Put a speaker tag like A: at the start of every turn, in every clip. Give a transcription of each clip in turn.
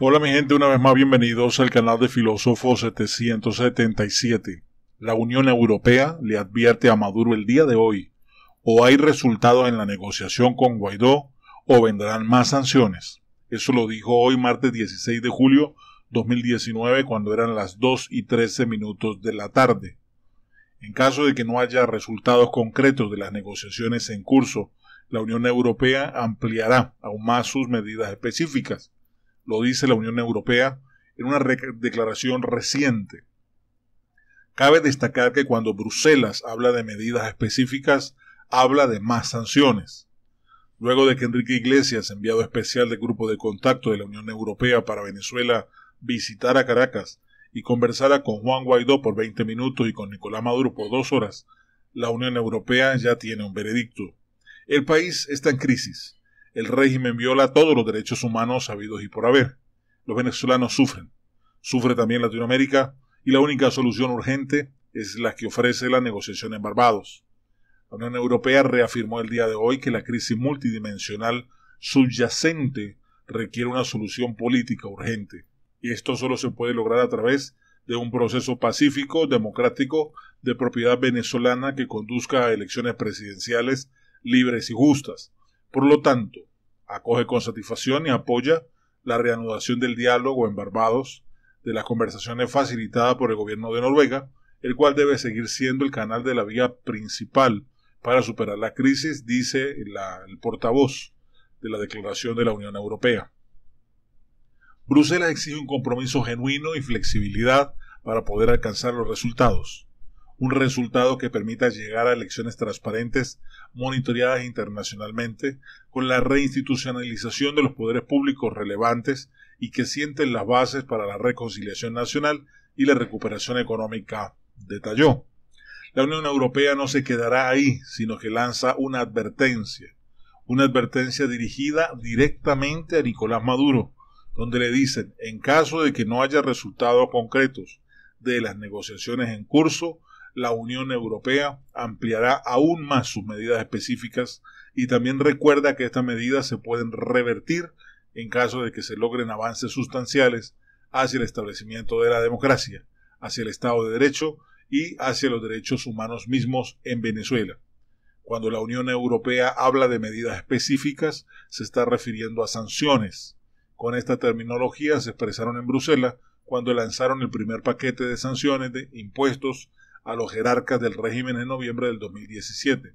A: Hola mi gente, una vez más bienvenidos al canal de Filósofo 777. La Unión Europea le advierte a Maduro el día de hoy, o hay resultados en la negociación con Guaidó, o vendrán más sanciones. Eso lo dijo hoy martes 16 de julio 2019 cuando eran las 2 y 13 minutos de la tarde. En caso de que no haya resultados concretos de las negociaciones en curso, la Unión Europea ampliará aún más sus medidas específicas lo dice la Unión Europea en una declaración reciente. Cabe destacar que cuando Bruselas habla de medidas específicas, habla de más sanciones. Luego de que Enrique Iglesias, enviado especial del Grupo de Contacto de la Unión Europea para Venezuela, visitara Caracas y conversara con Juan Guaidó por 20 minutos y con Nicolás Maduro por dos horas, la Unión Europea ya tiene un veredicto. El país está en crisis el régimen viola todos los derechos humanos habidos y por haber. Los venezolanos sufren. Sufre también Latinoamérica y la única solución urgente es la que ofrece la negociación en Barbados. La Unión Europea reafirmó el día de hoy que la crisis multidimensional subyacente requiere una solución política urgente. Y esto solo se puede lograr a través de un proceso pacífico, democrático, de propiedad venezolana que conduzca a elecciones presidenciales libres y justas, por lo tanto, acoge con satisfacción y apoya la reanudación del diálogo en Barbados, de las conversaciones facilitadas por el gobierno de Noruega, el cual debe seguir siendo el canal de la vía principal para superar la crisis, dice el portavoz de la Declaración de la Unión Europea. Bruselas exige un compromiso genuino y flexibilidad para poder alcanzar los resultados un resultado que permita llegar a elecciones transparentes, monitoreadas internacionalmente, con la reinstitucionalización de los poderes públicos relevantes y que sienten las bases para la reconciliación nacional y la recuperación económica, detalló. La Unión Europea no se quedará ahí, sino que lanza una advertencia, una advertencia dirigida directamente a Nicolás Maduro, donde le dicen, en caso de que no haya resultados concretos de las negociaciones en curso, la Unión Europea ampliará aún más sus medidas específicas y también recuerda que estas medidas se pueden revertir en caso de que se logren avances sustanciales hacia el establecimiento de la democracia, hacia el Estado de Derecho y hacia los derechos humanos mismos en Venezuela. Cuando la Unión Europea habla de medidas específicas, se está refiriendo a sanciones. Con esta terminología se expresaron en Bruselas cuando lanzaron el primer paquete de sanciones de impuestos a los jerarcas del régimen en noviembre del 2017.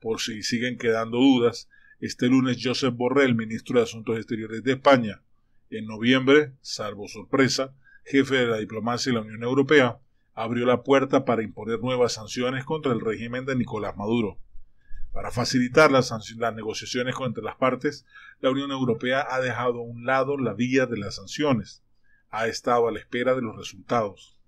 A: Por si siguen quedando dudas, este lunes Josep Borrell, ministro de Asuntos Exteriores de España, en noviembre, salvo sorpresa, jefe de la diplomacia de la Unión Europea, abrió la puerta para imponer nuevas sanciones contra el régimen de Nicolás Maduro. Para facilitar las, las negociaciones entre las partes, la Unión Europea ha dejado a un lado la vía de las sanciones. Ha estado a la espera de los resultados.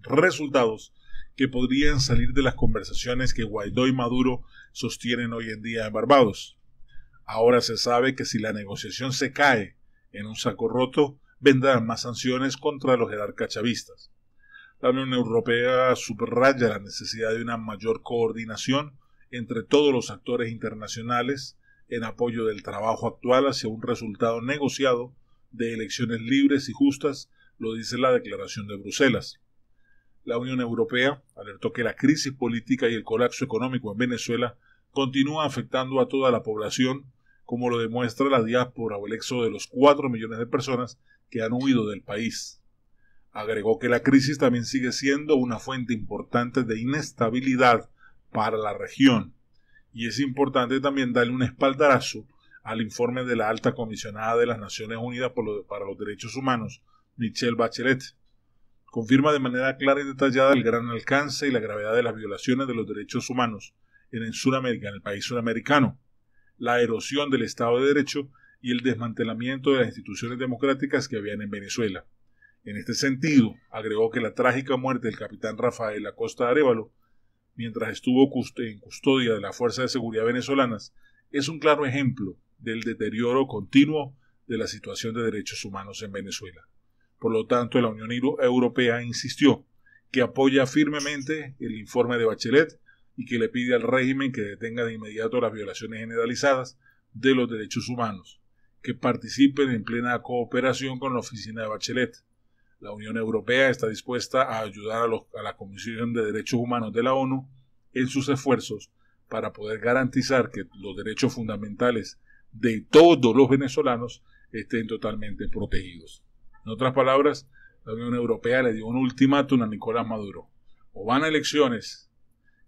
A: Resultados que podrían salir de las conversaciones que Guaidó y Maduro sostienen hoy en día en Barbados. Ahora se sabe que si la negociación se cae en un saco roto, vendrán más sanciones contra los jerarcas chavistas. La Unión Europea subraya la necesidad de una mayor coordinación entre todos los actores internacionales en apoyo del trabajo actual hacia un resultado negociado de elecciones libres y justas, lo dice la Declaración de Bruselas la Unión Europea alertó que la crisis política y el colapso económico en Venezuela continúa afectando a toda la población, como lo demuestra la diáspora o el éxodo de los 4 millones de personas que han huido del país. Agregó que la crisis también sigue siendo una fuente importante de inestabilidad para la región y es importante también darle un espaldarazo al informe de la alta comisionada de las Naciones Unidas para los Derechos Humanos, Michelle Bachelet, confirma de manera clara y detallada el gran alcance y la gravedad de las violaciones de los derechos humanos en el Sudamérica, en el país sudamericano, la erosión del Estado de Derecho y el desmantelamiento de las instituciones democráticas que habían en Venezuela. En este sentido, agregó que la trágica muerte del capitán Rafael Acosta Arevalo, mientras estuvo en custodia de las Fuerzas de Seguridad venezolanas, es un claro ejemplo del deterioro continuo de la situación de derechos humanos en Venezuela. Por lo tanto, la Unión Europea insistió que apoya firmemente el informe de Bachelet y que le pide al régimen que detenga de inmediato las violaciones generalizadas de los derechos humanos, que participen en plena cooperación con la oficina de Bachelet. La Unión Europea está dispuesta a ayudar a, a la Comisión de Derechos Humanos de la ONU en sus esfuerzos para poder garantizar que los derechos fundamentales de todos los venezolanos estén totalmente protegidos. En otras palabras, la Unión Europea le dio un ultimátum a Nicolás Maduro. O van a elecciones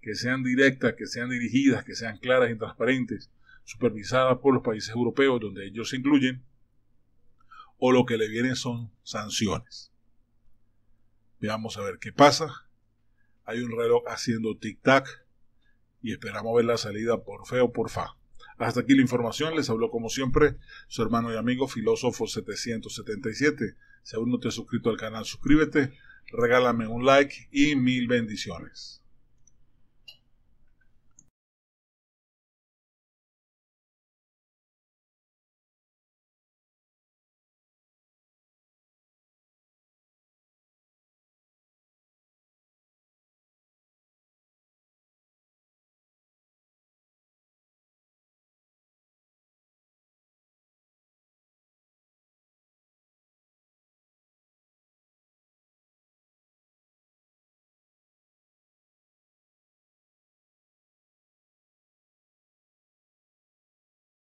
A: que sean directas, que sean dirigidas, que sean claras y transparentes, supervisadas por los países europeos donde ellos se incluyen, o lo que le vienen son sanciones. Veamos a ver qué pasa. Hay un reloj haciendo tic-tac y esperamos ver la salida por feo o por fa. Hasta aquí la información, les habló como siempre su hermano y amigo Filósofo 777. Si aún no te has suscrito al canal, suscríbete, regálame un like y mil bendiciones.